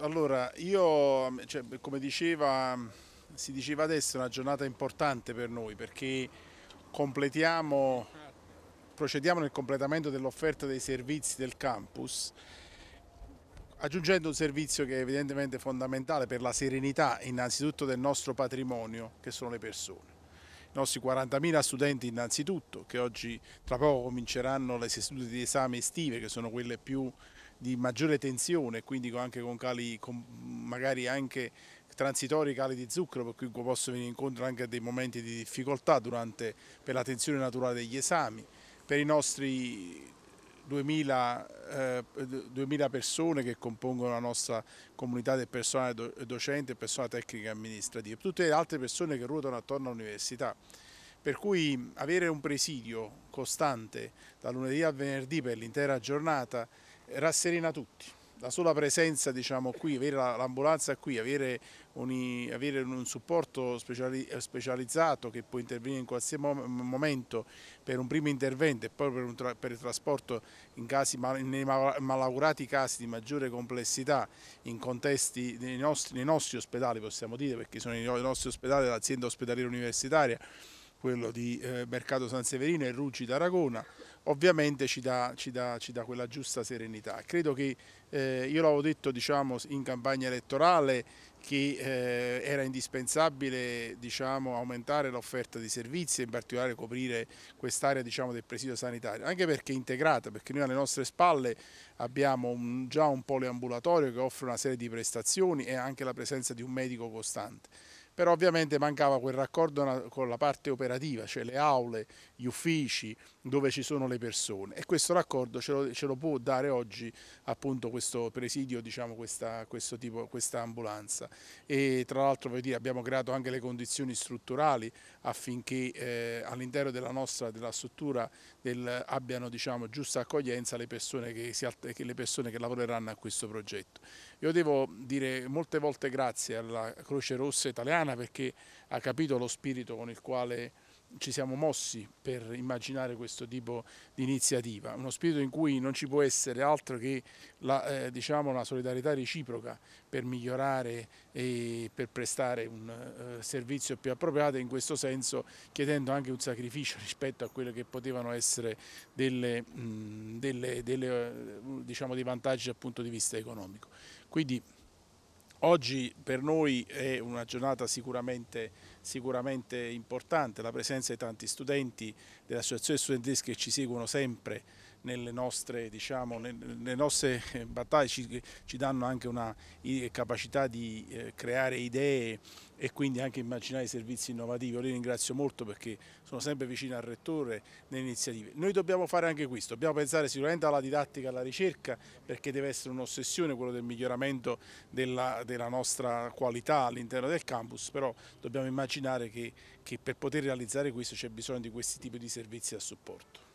Allora, io, cioè, come diceva, si diceva adesso, è una giornata importante per noi perché completiamo, procediamo nel completamento dell'offerta dei servizi del campus aggiungendo un servizio che è evidentemente fondamentale per la serenità innanzitutto del nostro patrimonio che sono le persone. I nostri 40.000 studenti innanzitutto che oggi tra poco cominceranno le sedute di esame estive che sono quelle più di maggiore tensione, quindi anche con cali con magari anche transitori cali di zucchero per cui posso venire incontro anche a dei momenti di difficoltà durante, per la tensione naturale degli esami. Per i nostri 2000, eh, 2000, persone che compongono la nostra comunità del personale do, docente, personale tecnico e amministrativo, tutte le altre persone che ruotano attorno all'università. Per cui avere un presidio costante da lunedì al venerdì per l'intera giornata rasserena tutti. La sola presenza diciamo, qui, avere l'ambulanza qui, avere un, avere un, supporto specializzato che può intervenire in qualsiasi momento per un primo intervento e poi per, tra, per il trasporto in casi, nei malaugurati casi di maggiore complessità in contesti nei nostri, nei nostri ospedali possiamo dire perché sono i nostri ospedali dell'azienda ospedaliera universitaria quello di eh, Mercato San Severino e Ruggi d'Aragona ovviamente ci dà, ci dà, ci dà quella giusta serenità. Credo che, eh, io l'avevo detto diciamo, in campagna elettorale, che eh, era indispensabile diciamo, aumentare l'offerta di servizi e in particolare coprire quest'area diciamo, del presidio sanitario, anche perché è integrata, perché noi alle nostre spalle abbiamo un, già un poliambulatorio che offre una serie di prestazioni e anche la presenza di un medico costante però ovviamente mancava quel raccordo con la parte operativa, cioè le aule, gli uffici dove ci sono le persone e questo raccordo ce lo, ce lo può dare oggi appunto questo presidio, diciamo questa, questo tipo, questa ambulanza e tra l'altro abbiamo creato anche le condizioni strutturali affinché eh, all'interno della nostra della struttura del, abbiano diciamo, giusta accoglienza le persone che, si, che le persone che lavoreranno a questo progetto. Io devo dire molte volte grazie alla Croce Rossa italiana italiana perché ha capito lo spirito con il quale ci siamo mossi per immaginare questo tipo di iniziativa, uno spirito in cui non ci può essere altro che la, eh, diciamo una solidarietà reciproca per migliorare e per prestare un eh, servizio più appropriato, in questo senso chiedendo anche un sacrificio rispetto a quelle che potevano essere delle, mh, delle, delle, eh, diciamo, dei vantaggi dal punto di vista economico. Quindi Oggi per noi è una giornata sicuramente, sicuramente importante, la presenza di tanti studenti delle associazioni studentesche che ci seguono sempre nelle nostre, diciamo, nelle nostre eh, battaglie, ci, ci, danno anche una capacità di eh, creare idee e quindi anche immaginare servizi innovativi. Io li ringrazio molto perché sono sempre vicino al Rettore nelle iniziative. Noi dobbiamo fare anche questo, dobbiamo pensare sicuramente alla didattica, alla ricerca, perché deve essere un'ossessione quello del miglioramento della, della nostra qualità all'interno del campus, però dobbiamo immaginare che, che per poter realizzare questo c'è bisogno di questi tipi di servizi a supporto.